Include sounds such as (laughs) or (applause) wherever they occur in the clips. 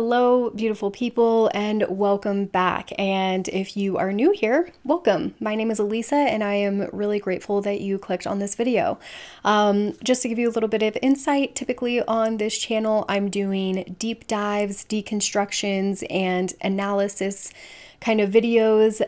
Hello, beautiful people, and welcome back. And if you are new here, welcome. My name is Elisa, and I am really grateful that you clicked on this video. Um, just to give you a little bit of insight, typically on this channel, I'm doing deep dives, deconstructions, and analysis kind of videos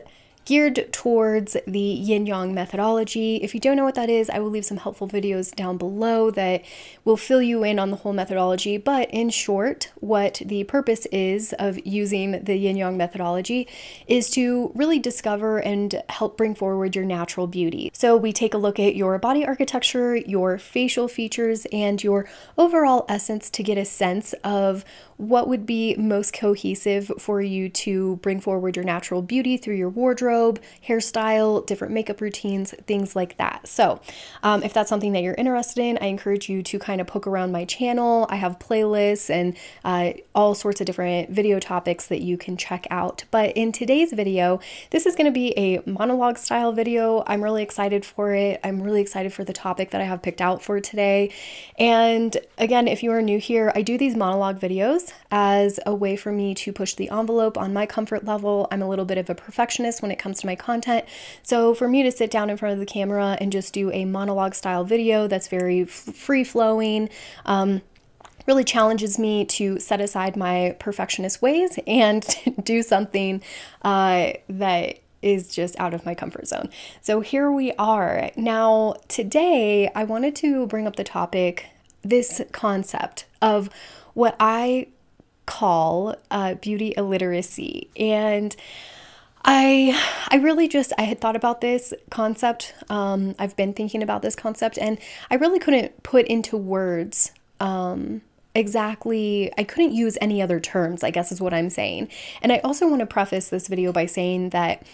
geared towards the yin yang methodology. If you don't know what that is, I will leave some helpful videos down below that will fill you in on the whole methodology. But in short, what the purpose is of using the yin yang methodology is to really discover and help bring forward your natural beauty. So we take a look at your body architecture, your facial features, and your overall essence to get a sense of what would be most cohesive for you to bring forward your natural beauty through your wardrobe, hairstyle, different makeup routines, things like that. So, um, if that's something that you're interested in, I encourage you to kind of poke around my channel. I have playlists and uh, all sorts of different video topics that you can check out. But in today's video, this is going to be a monologue style video. I'm really excited for it. I'm really excited for the topic that I have picked out for today. And again, if you are new here, I do these monologue videos as a way for me to push the envelope on my comfort level. I'm a little bit of a perfectionist when it comes to my content. So for me to sit down in front of the camera and just do a monologue style video that's very free flowing, um, really challenges me to set aside my perfectionist ways and (laughs) do something uh, that is just out of my comfort zone. So here we are. Now, today I wanted to bring up the topic, this concept of what I call uh, beauty illiteracy. And I I really just I had thought about this concept. Um, I've been thinking about this concept, and I really couldn't put into words um, exactly. I couldn't use any other terms. I guess is what I'm saying. And I also want to preface this video by saying that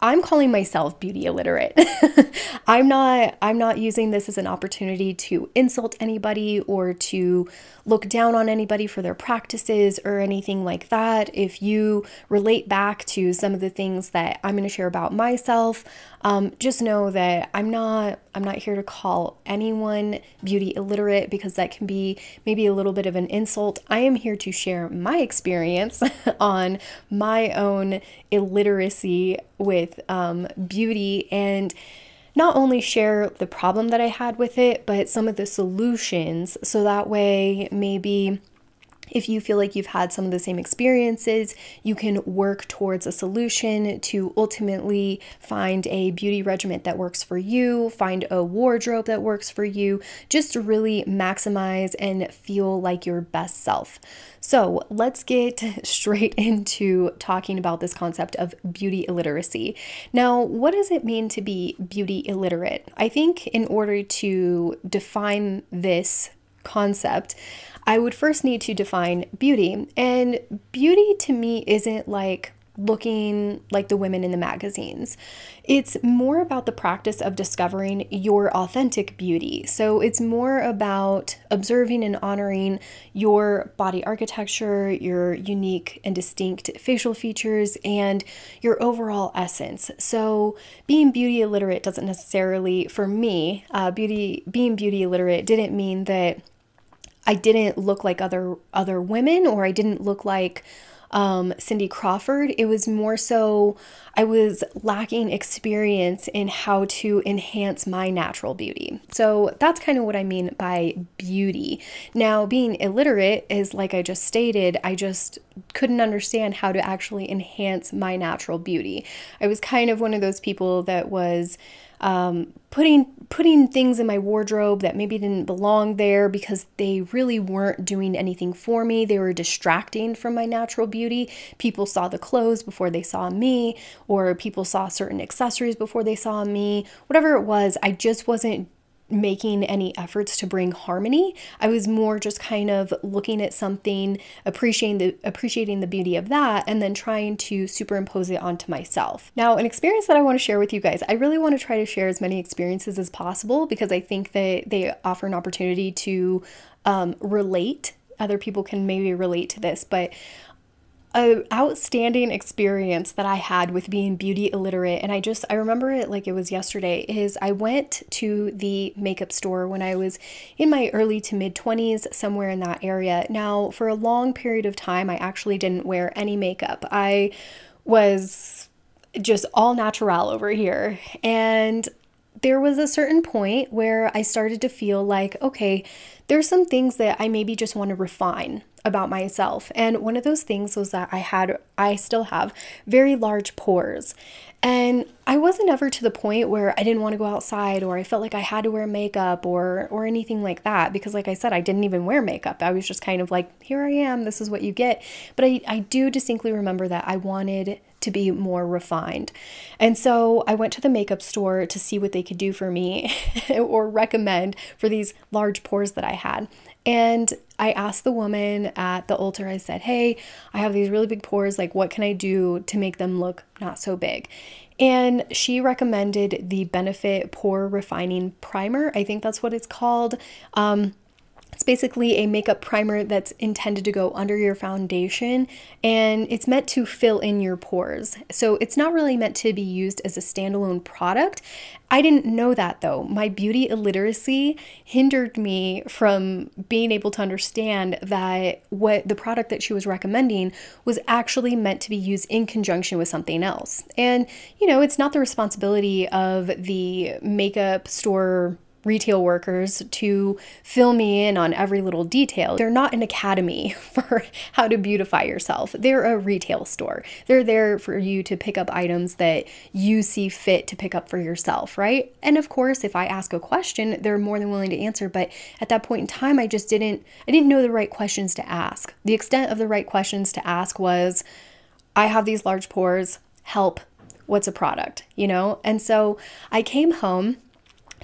I'm calling myself beauty illiterate. (laughs) I'm not I'm not using this as an opportunity to insult anybody or to look down on anybody for their practices or anything like that. If you relate back to some of the things that I'm going to share about myself, um, just know that I'm not I'm not here to call anyone beauty illiterate because that can be maybe a little bit of an insult. I am here to share my experience (laughs) on my own illiteracy with um, beauty and not only share the problem that I had with it, but some of the solutions so that way maybe if you feel like you've had some of the same experiences, you can work towards a solution to ultimately find a beauty regimen that works for you, find a wardrobe that works for you, just really maximize and feel like your best self. So, let's get (laughs) straight into talking about this concept of beauty illiteracy. Now, what does it mean to be beauty illiterate? I think in order to define this concept, I would first need to define beauty. And beauty to me isn't like looking like the women in the magazines. It's more about the practice of discovering your authentic beauty. So it's more about observing and honoring your body architecture, your unique and distinct facial features, and your overall essence. So being beauty illiterate doesn't necessarily, for me, uh, beauty being beauty illiterate didn't mean that I didn't look like other other women or I didn't look like um, Cindy Crawford. It was more so I was lacking experience in how to enhance my natural beauty. So that's kind of what I mean by beauty. Now, being illiterate is like I just stated, I just couldn't understand how to actually enhance my natural beauty. I was kind of one of those people that was um, putting putting things in my wardrobe that maybe didn't belong there because they really weren't doing anything for me. They were distracting from my natural beauty. People saw the clothes before they saw me, or people saw certain accessories before they saw me. Whatever it was, I just wasn't making any efforts to bring harmony. I was more just kind of looking at something, appreciating the appreciating the beauty of that and then trying to superimpose it onto myself. Now, an experience that I want to share with you guys. I really want to try to share as many experiences as possible because I think that they offer an opportunity to um, relate other people can maybe relate to this, but a outstanding experience that I had with being beauty illiterate and I just I remember it like it was yesterday is I went to the makeup store when I was in my early to mid 20s somewhere in that area. Now, for a long period of time I actually didn't wear any makeup. I was just all natural over here and there was a certain point where I started to feel like okay, there's some things that I maybe just want to refine about myself. And one of those things was that I had, I still have very large pores. And I wasn't ever to the point where I didn't want to go outside or I felt like I had to wear makeup or or anything like that because like I said I didn't even wear makeup. I was just kind of like here I am, this is what you get. But I I do distinctly remember that I wanted to be more refined. And so I went to the makeup store to see what they could do for me (laughs) or recommend for these large pores that I had. And I asked the woman at the altar, I said, Hey, I have these really big pores. Like, what can I do to make them look not so big? And she recommended the Benefit Pore Refining Primer. I think that's what it's called. Um, basically a makeup primer that's intended to go under your foundation and it's meant to fill in your pores. So it's not really meant to be used as a standalone product. I didn't know that though. My beauty illiteracy hindered me from being able to understand that what the product that she was recommending was actually meant to be used in conjunction with something else. And, you know, it's not the responsibility of the makeup store retail workers to fill me in on every little detail. They're not an academy (laughs) for how to beautify yourself. They're a retail store. They're there for you to pick up items that you see fit to pick up for yourself, right? And of course, if I ask a question, they're more than willing to answer, but at that point in time, I just didn't I didn't know the right questions to ask. The extent of the right questions to ask was I have these large pores, help, what's a product, you know? And so I came home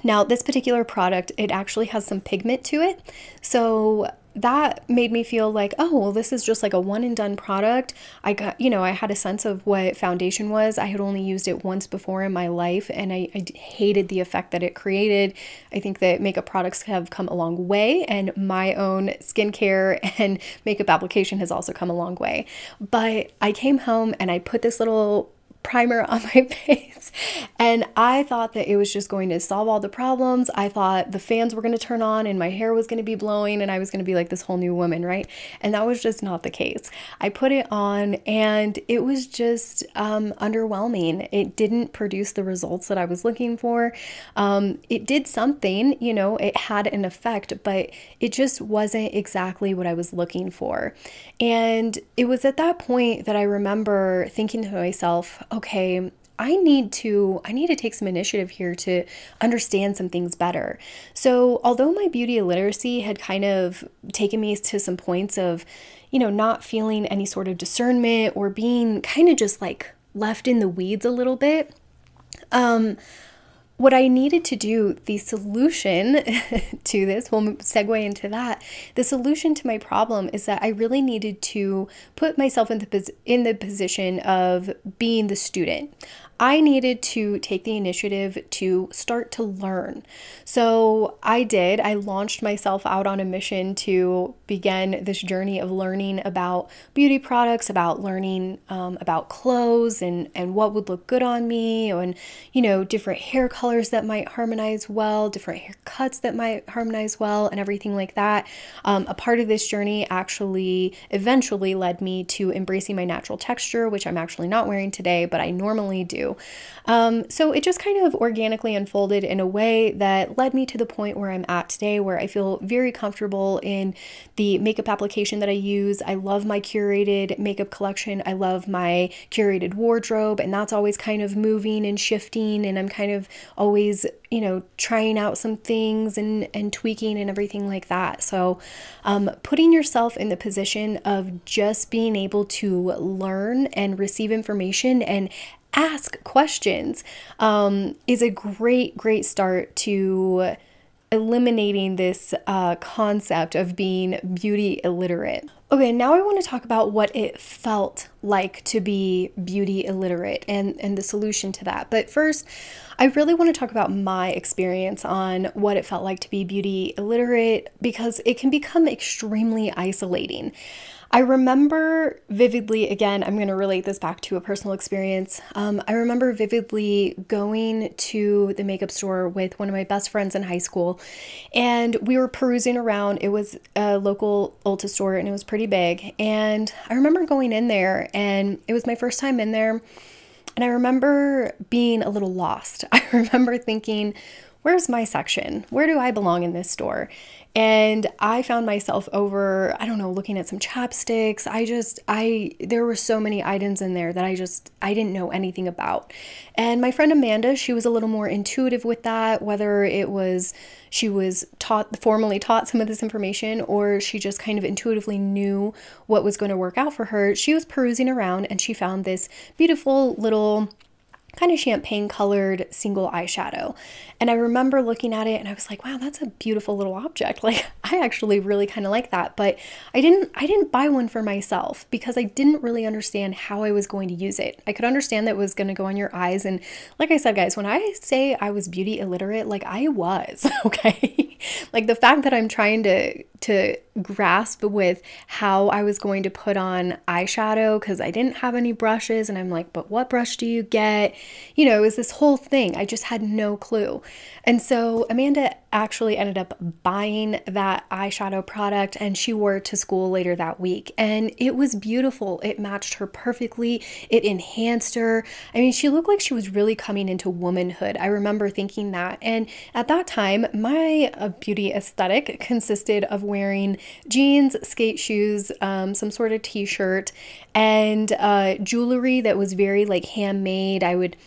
now, this particular product, it actually has some pigment to it. So that made me feel like, oh, well, this is just like a one and done product. I got, you know, I had a sense of what foundation was. I had only used it once before in my life and I, I hated the effect that it created. I think that makeup products have come a long way and my own skincare (laughs) and makeup application has also come a long way. But I came home and I put this little primer on my (laughs) face. And I thought that it was just going to solve all the problems. I thought the fans were going to turn on and my hair was going to be blowing and I was going to be like this whole new woman, right? And that was just not the case. I put it on and it was just um, underwhelming. It didn't produce the results that I was looking for. Um, it did something, you know, it had an effect, but it just wasn't exactly what I was looking for. And it was at that point that I remember thinking to myself, okay, I need to I need to take some initiative here to understand some things better. So, although my beauty literacy had kind of taken me to some points of, you know, not feeling any sort of discernment or being kind of just like left in the weeds a little bit, um what I needed to do, the solution (laughs) to this, we'll segue into that. The solution to my problem is that I really needed to put myself in the in the position of being the student. I needed to take the initiative to start to learn. So I did. I launched myself out on a mission to begin this journey of learning about beauty products, about learning um, about clothes and, and what would look good on me, and, you know, different hair colors that might harmonize well, different haircuts that might harmonize well, and everything like that. Um, a part of this journey actually eventually led me to embracing my natural texture, which I'm actually not wearing today, but I normally do. Um, so it just kind of organically unfolded in a way that led me to the point where I'm at today, where I feel very comfortable in the makeup application that I use. I love my curated makeup collection, I love my curated wardrobe, and that's always kind of moving and shifting, and I'm kind of always you know trying out some things and and tweaking and everything like that so um, putting yourself in the position of just being able to learn and receive information and ask questions um, is a great, great start to eliminating this uh, concept of being beauty illiterate. Okay, now I want to talk about what it felt like to be beauty illiterate and, and the solution to that. But first, I really want to talk about my experience on what it felt like to be beauty illiterate because it can become extremely isolating. I remember vividly, again, I'm going to relate this back to a personal experience. Um, I remember vividly going to the makeup store with one of my best friends in high school, and we were perusing around. It was a local Ulta store, and it was pretty big. And I remember going in there, and it was my first time in there. And I remember being a little lost. (laughs) I remember thinking, Where's my section? Where do I belong in this store? And I found myself over, I don't know, looking at some chapsticks. I just, I, there were so many items in there that I just, I didn't know anything about. And my friend Amanda, she was a little more intuitive with that, whether it was she was taught, formally taught some of this information, or she just kind of intuitively knew what was going to work out for her. She was perusing around and she found this beautiful little kind of champagne colored single eyeshadow. And I remember looking at it and I was like, wow, that's a beautiful little object. (laughs) Like I actually really kind of like that, but I didn't I didn't buy one for myself because I didn't really understand how I was going to use it. I could understand that it was going to go on your eyes and like I said guys, when I say I was beauty illiterate, like I was, (laughs) okay? like the fact that I'm trying to to grasp with how I was going to put on eyeshadow cuz I didn't have any brushes and I'm like, but what brush do you get? you know, it was this whole thing. I just had no clue. And so Amanda actually ended up buying that eyeshadow product and she wore it to school later that week. And it was beautiful. It matched her perfectly, it enhanced her. I mean, she looked like she was really coming into womanhood. I remember thinking that. And at that time, my uh, beauty aesthetic consisted of wearing jeans, skate shoes, um, some sort of t shirt, and uh, jewelry that was very like handmade. I would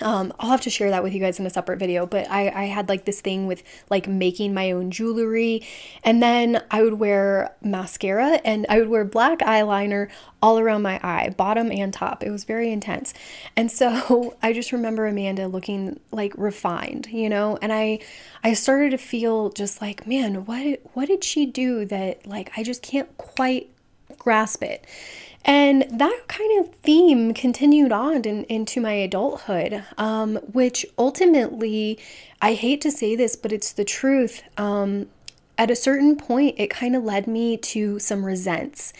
um, I'll have to share that with you guys in a separate video, but I, I had like this thing with like making my own jewelry. And then I would wear mascara and I would wear black eyeliner all around my eye, bottom and top. It was very intense. And so (laughs) I just remember Amanda looking like refined, you know, and I I started to feel just like, man, what what did she do that like I just can't quite grasp it. And that kind of theme continued on in, into my adulthood, um, which ultimately, I hate to say this, but it's the truth. Um, at a certain point, it kind of led me to some resents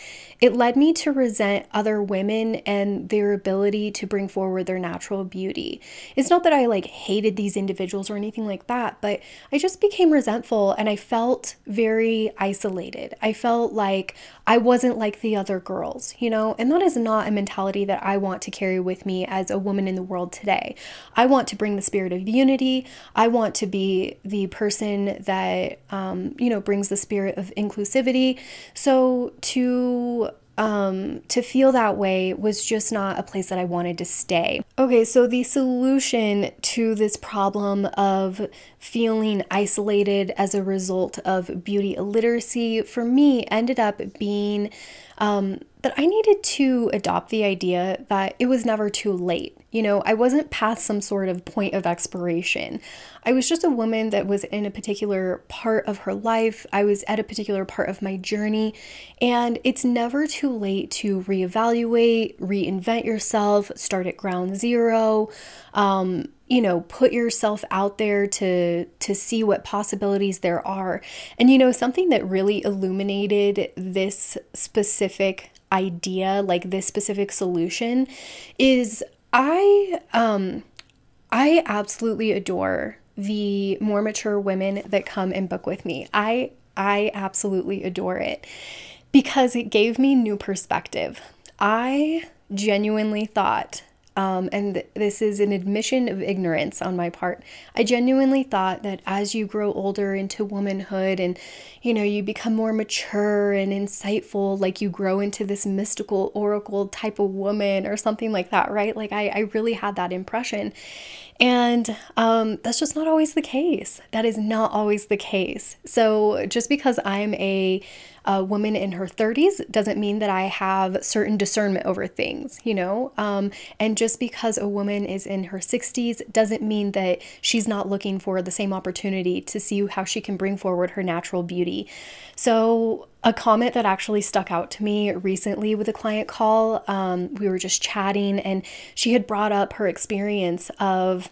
it led me to resent other women and their ability to bring forward their natural beauty. It's not that I like hated these individuals or anything like that, but I just became resentful and I felt very isolated. I felt like I wasn't like the other girls, you know? And that is not a mentality that I want to carry with me as a woman in the world today. I want to bring the spirit of unity. I want to be the person that, um, you know, brings the spirit of inclusivity. So to um, to feel that way was just not a place that I wanted to stay. Okay, so the solution to this problem of feeling isolated as a result of beauty illiteracy for me ended up being um, that I needed to adopt the idea that it was never too late. You know, I wasn't past some sort of point of expiration. I was just a woman that was in a particular part of her life. I was at a particular part of my journey. And it's never too late to reevaluate, reinvent yourself, start at ground zero um, you know put yourself out there to to see what possibilities there are and you know something that really illuminated this specific idea like this specific solution is i um i absolutely adore the more mature women that come and book with me i i absolutely adore it because it gave me new perspective i genuinely thought um, and th this is an admission of ignorance on my part. I genuinely thought that as you grow older into womanhood and you know you become more mature and insightful, like you grow into this mystical oracle type of woman or something like that, right? Like I, I really had that impression, and um, that's just not always the case. That is not always the case. So just because I'm a a woman in her 30s doesn't mean that I have certain discernment over things, you know? Um, and just because a woman is in her 60s doesn't mean that she's not looking for the same opportunity to see how she can bring forward her natural beauty. So, a comment that actually stuck out to me recently with a client call, um, we were just chatting, and she had brought up her experience of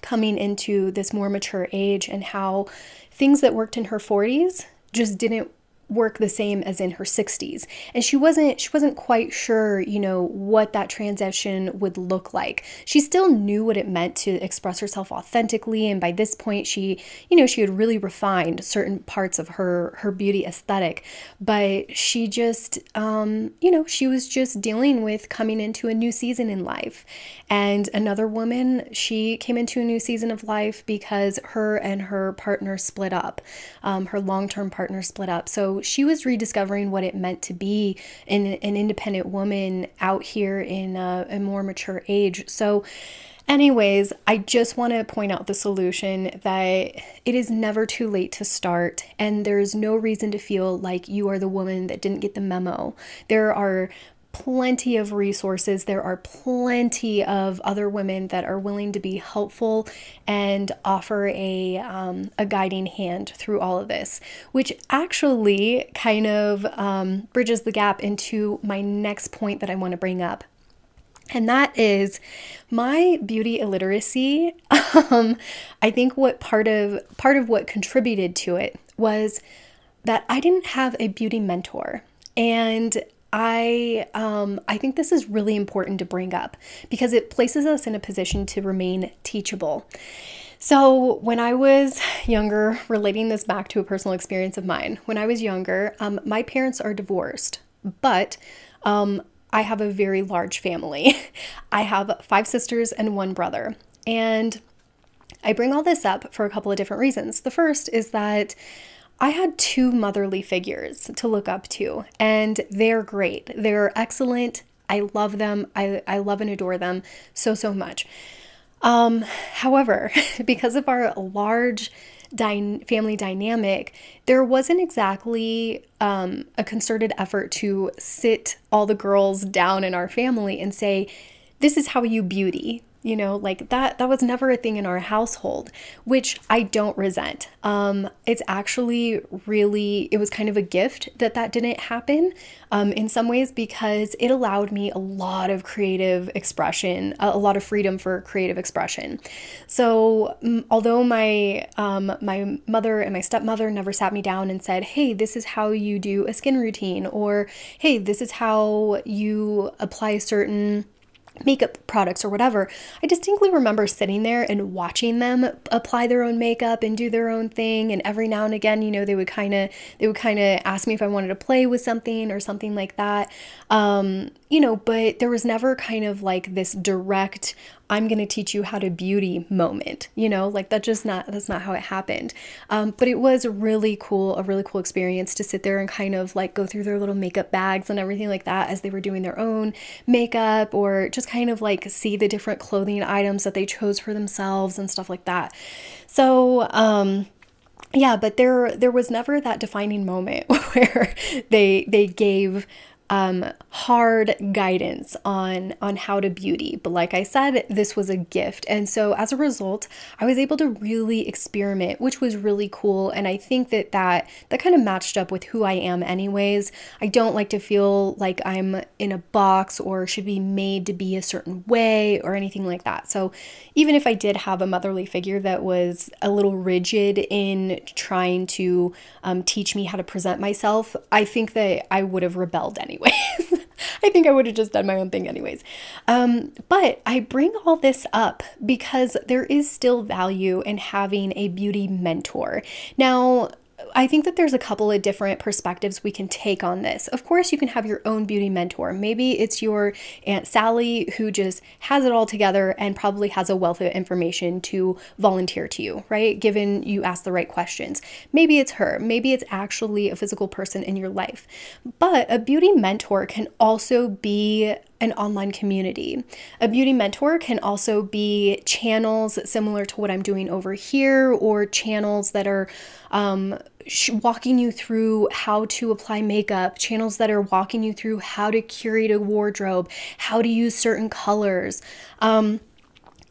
coming into this more mature age and how things that worked in her 40s just didn't work the same as in her 60s and she wasn't she wasn't quite sure you know what that transition would look like she still knew what it meant to express herself authentically and by this point she you know she had really refined certain parts of her her beauty aesthetic but she just um you know she was just dealing with coming into a new season in life and another woman she came into a new season of life because her and her partner split up um, her long-term partner split up so she was rediscovering what it meant to be an, an independent woman out here in a, a more mature age. So, Anyways, I just want to point out the solution that it is never too late to start, and there is no reason to feel like you are the woman that didn't get the memo. There are plenty of resources. There are plenty of other women that are willing to be helpful and offer a, um, a guiding hand through all of this, which actually kind of um, bridges the gap into my next point that I want to bring up. And that is my beauty illiteracy. (laughs) um, I think what part of part of what contributed to it was that I didn't have a beauty mentor. And I um, I think this is really important to bring up because it places us in a position to remain teachable. So when I was younger, relating this back to a personal experience of mine, when I was younger, um, my parents are divorced, but um, I have a very large family. (laughs) I have five sisters and one brother, and I bring all this up for a couple of different reasons. The first is that I had two motherly figures to look up to, and they're great. They're excellent. I love them. I, I love and adore them so, so much. Um, however, (laughs) because of our large dy- family dynamic, there wasn't exactly um, a concerted effort to sit all the girls down in our family and say, This is how you beauty you know like that that was never a thing in our household which i don't resent um it's actually really it was kind of a gift that that didn't happen um in some ways because it allowed me a lot of creative expression a, lot of freedom for creative expression so m- mm, although my um my mother and my stepmother never sat me down and said hey this is how you do a skin routine or hey this is how you apply certain makeup products or whatever, I distinctly remember sitting there and watching them apply their own makeup and do their own thing and every now and again, you know, they would kind of they would kind of ask me if I wanted to play with something or something like that. Um, you know, but there was never kind of like this direct, I'm going to teach you how to beauty moment, you know, like that just not, that's not how it happened. Um, but it was really cool, a really cool experience to sit there and kind of like go through their little makeup bags and everything like that as they were doing their own makeup or just kind of like see the different clothing items that they chose for themselves and stuff like that. So, um, yeah, but there there was never that defining moment (laughs) where they they gave um, hard guidance on on how to beauty. But like I said, this was a gift, and so as a result, I was able to really experiment, which was really cool. And I think that that that kind of matched up with who I am, anyways. I don't like to feel like I'm in a box or should be made to be a certain way or anything like that. So even if I did have a motherly figure that was a little rigid in trying to um, teach me how to present myself, I think that I would have rebelled anyway anyways. (laughs) I think I would have just done my own thing anyways. Um, but I bring all this up because there is still value in having a beauty mentor. Now, I think that there's a couple of different perspectives we can take on this. Of course, you can have your own beauty mentor. Maybe it's your Aunt Sally who just has it all together and probably has a wealth of information to volunteer to you, right? Given you ask the right questions. Maybe it's her. Maybe it's actually a physical person in your life. But a beauty mentor can also be an online community. A beauty mentor can also be channels similar to what I'm doing over here, or channels that are um, walking you through how to apply makeup, channels that are walking you through how to curate a wardrobe, how to use certain colors. Um,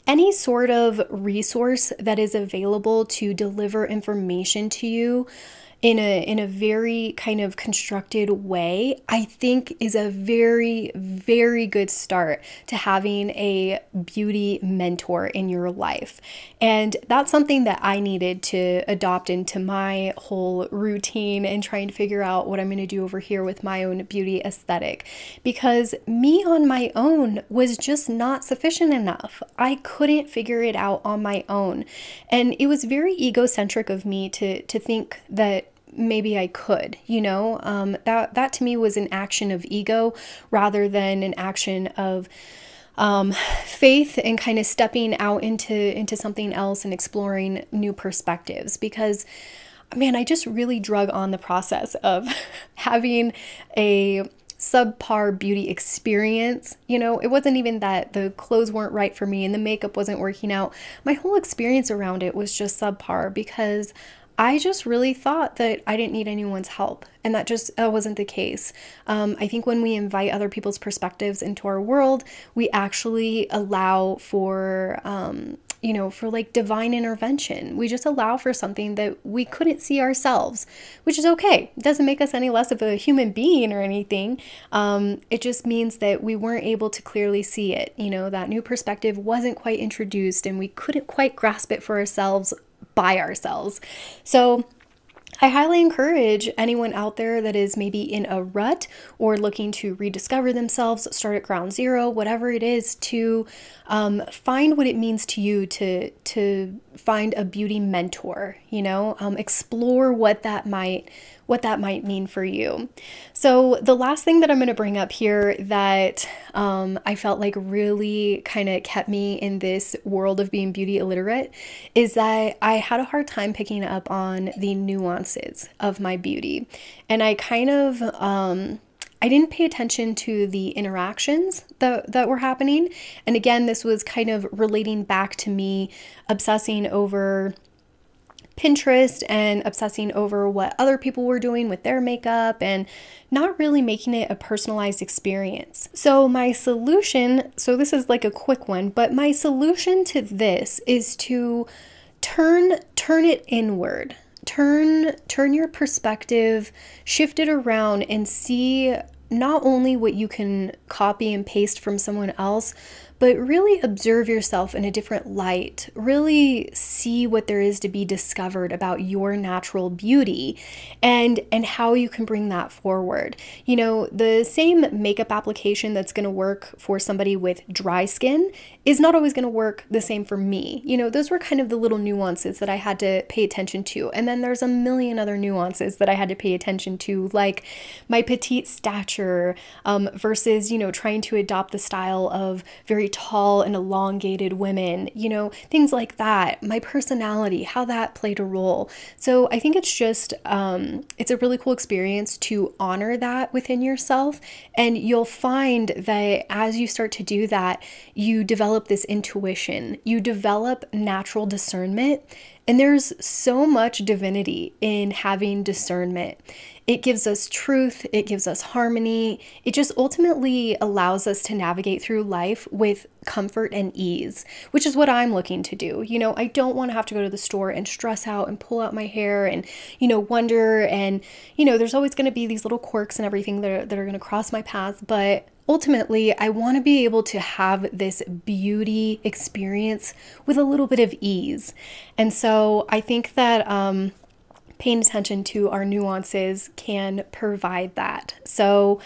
any sort of resource that is available to deliver information to you in a in a very kind of constructed way, I think is a very very good start to having a beauty mentor in your life. And that's something that I needed to adopt into my whole routine and trying to figure out what I'm going to do over here with my own beauty aesthetic because me on my own was just not sufficient enough. I couldn't figure it out on my own. And it was very egocentric of me to to think that maybe I could, you know? Um, that, that to me was an action of ego rather than an action of um, faith and kind of stepping out into, into something else and exploring new perspectives because man, I just really drug on the process of (laughs) having a subpar beauty experience. You know, it wasn't even that the clothes weren't right for me and the makeup wasn't working out. My whole experience around it was just subpar because I just really thought that I didn't need anyone's help, and that just uh, wasn't the case. Um, I think when we invite other people's perspectives into our world, we actually allow for um, you know, for like divine intervention. We just allow for something that we couldn't see ourselves, which is okay. It doesn't make us any less of a human being or anything. Um, it just means that we weren't able to clearly see it. You know, that new perspective wasn't quite introduced and we couldn't quite grasp it for ourselves by ourselves. So, I highly encourage anyone out there that is maybe in a rut or looking to rediscover themselves, start at ground zero, whatever it is, to um, find what it means to you to to find a beauty mentor. You know, um, explore what that might what that might mean for you. So, the last thing that I'm going to bring up here that um, I felt like really kind of kept me in this world of being beauty illiterate is that I had a hard time picking up on the nuances of my beauty. And I kind of, um, I didn't pay attention to the interactions that, that were happening. And again, this was kind of relating back to me obsessing over Pinterest and obsessing over what other people were doing with their makeup and not really making it a personalized experience. So, my solution so, this is like a quick one, but my solution to this is to turn turn it inward turn turn your perspective shift it around and see not only what you can copy and paste from someone else, but really observe yourself in a different light. Really see what there is to be discovered about your natural beauty and and how you can bring that forward. You know, the same makeup application that's going to work for somebody with dry skin is not always going to work the same for me. You know, those were kind of the little nuances that I had to pay attention to. And then there's a million other nuances that I had to pay attention to, like my petite stature um, versus, you know, trying to adopt the style of very tall and elongated women, you know, things like that, my personality, how that played a role. So I think it's just, um, it's a really cool experience to honor that within yourself. And you'll find that as you start to do that, you develop this intuition, you develop natural discernment. And there's so much divinity in having discernment. It gives us truth, it gives us harmony. It just ultimately allows us to navigate through life with comfort and ease, which is what I'm looking to do. You know, I don't want to have to go to the store and stress out and pull out my hair and, you know, wonder. And, you know, there's always going to be these little quirks and everything that are, that are going to cross my path. But ultimately, I want to be able to have this beauty experience with a little bit of ease. And so I think that, um, paying attention to our nuances can provide that. So,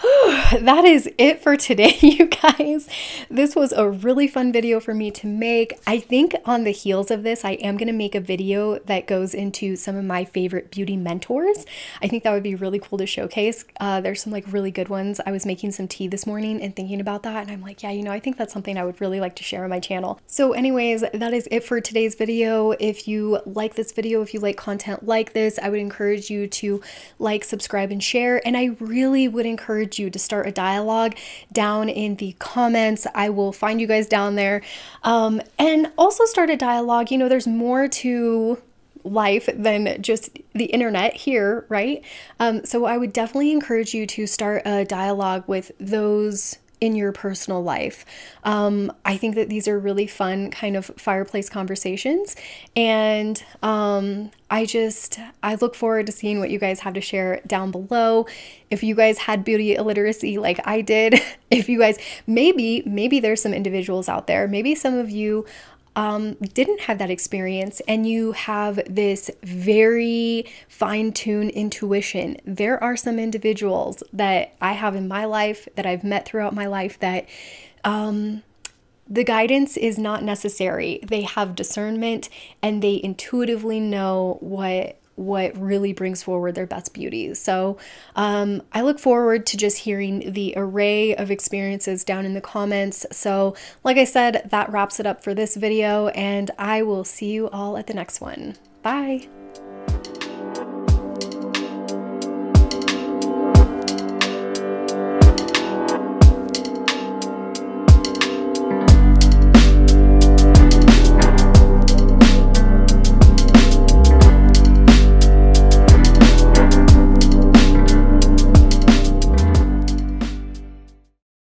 (sighs) that is it for today, (laughs) you guys. This was a really fun video for me to make. I think on the heels of this, I am going to make a video that goes into some of my favorite beauty mentors. I think that would be really cool to showcase. Uh, there's some like really good ones. I was making some tea this morning and thinking about that, and I'm like, yeah, you know, I think that's something I would really like to share on my channel. So anyways, that is it for today's video. If you like this video, if you like content like this, I would encourage you to like, subscribe, and share. And I really would encourage encourage you to start a dialogue down in the comments. I will find you guys down there. Um, and also start a dialogue. You know, there's more to life than just the internet here, right? Um, so I would definitely encourage you to start a dialogue with those in your personal life. Um, I think that these are really fun kind of fireplace conversations. And um, I just, I look forward to seeing what you guys have to share down below. If you guys had beauty illiteracy like I did, (laughs) if you guys, maybe, maybe there's some individuals out there, maybe some of you um, didn't have that experience and you have this very fine tuned intuition, there are some individuals that I have in my life that I've met throughout my life that. Um, the guidance is not necessary. They have discernment and they intuitively know what what really brings forward their best beauties. So um, I look forward to just hearing the array of experiences down in the comments. So, like I said, that wraps it up for this video, and I will see you all at the next one. Bye!